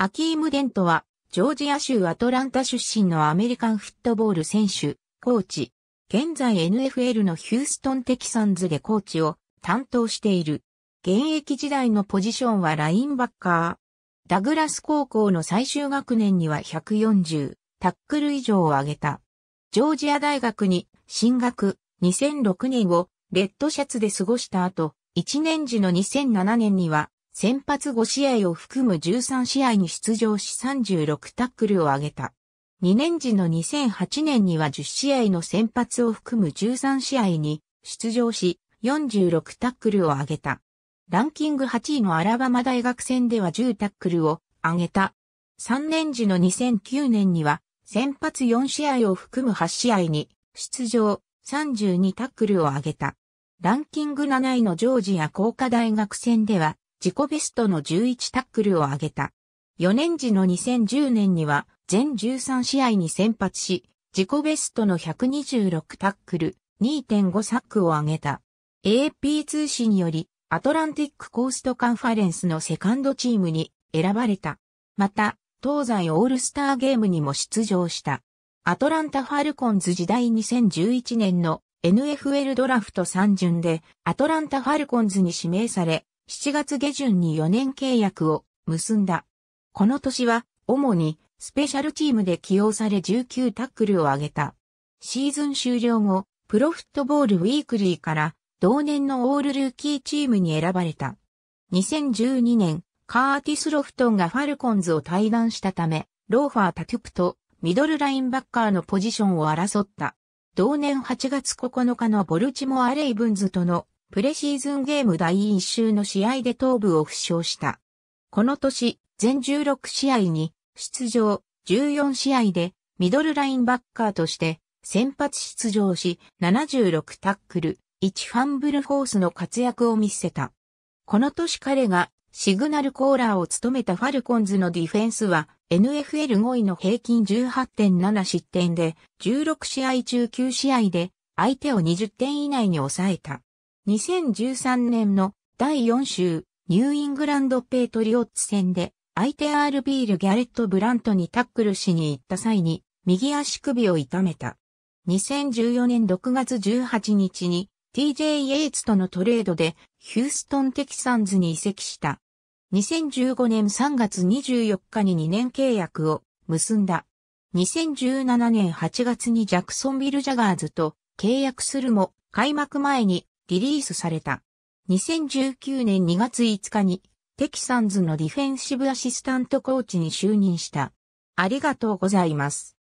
アキーム・デントは、ジョージア州アトランタ出身のアメリカンフットボール選手、コーチ。現在 NFL のヒューストン・テキサンズでコーチを担当している。現役時代のポジションはラインバッカー。ダグラス高校の最終学年には140、タックル以上を上げた。ジョージア大学に進学、2006年をレッドシャツで過ごした後、1年時の2007年には先発5試合を含む13試合に出場し36タックルを挙げた。2年時の2008年には10試合の先発を含む13試合に出場し46タックルを挙げた。ランキング8位のアラバマ大学戦では10タックルを挙げた。3年時の2009年には先発4試合を含む8試合に出場32タックルを挙げた。ランキング7位のジョージア工科大学戦では自己ベストの11タックルを挙げた。4年時の2010年には全13試合に先発し、自己ベストの126タックル、2.5サックを挙げた。AP 通信により、アトランティックコーストカンファレンスのセカンドチームに選ばれた。また、東西オールスターゲームにも出場した。アトランタ・ファルコンズ時代2011年の NFL ドラフト3巡でアトランタ・ファルコンズに指名され、7月下旬に4年契約を結んだ。この年は、主にスペシャルチームで起用され19タックルを挙げた。シーズン終了後、プロフットボールウィークリーから同年のオールルーキーチームに選ばれた。2012年、カーティス・ロフトンがファルコンズを退団したため、ローファー・タトゥプとミドルラインバッカーのポジションを争った。同年8月9日のボルチモア・レイブンズとのプレシーズンゲーム第1週の試合で頭部を負傷した。この年、全16試合に出場、14試合でミドルラインバッカーとして先発出場し、76タックル、1ファンブルフォースの活躍を見せた。この年彼がシグナルコーラーを務めたファルコンズのディフェンスは NFL5 位の平均18.7失点で16試合中9試合で相手を20点以内に抑えた。2013年の第4週ニューイングランドペイトリオッツ戦で相手アールビール・ギャレット・ブラントにタックルしに行った際に右足首を痛めた。2014年6月18日に TJ イエイツとのトレードでヒューストン・テキサンズに移籍した。2015年3月24日に2年契約を結んだ。2017年8月にジャクソンビル・ジャガーズと契約するも開幕前にリリースされた。2019年2月5日にテキサンズのディフェンシブアシスタントコーチに就任した。ありがとうございます。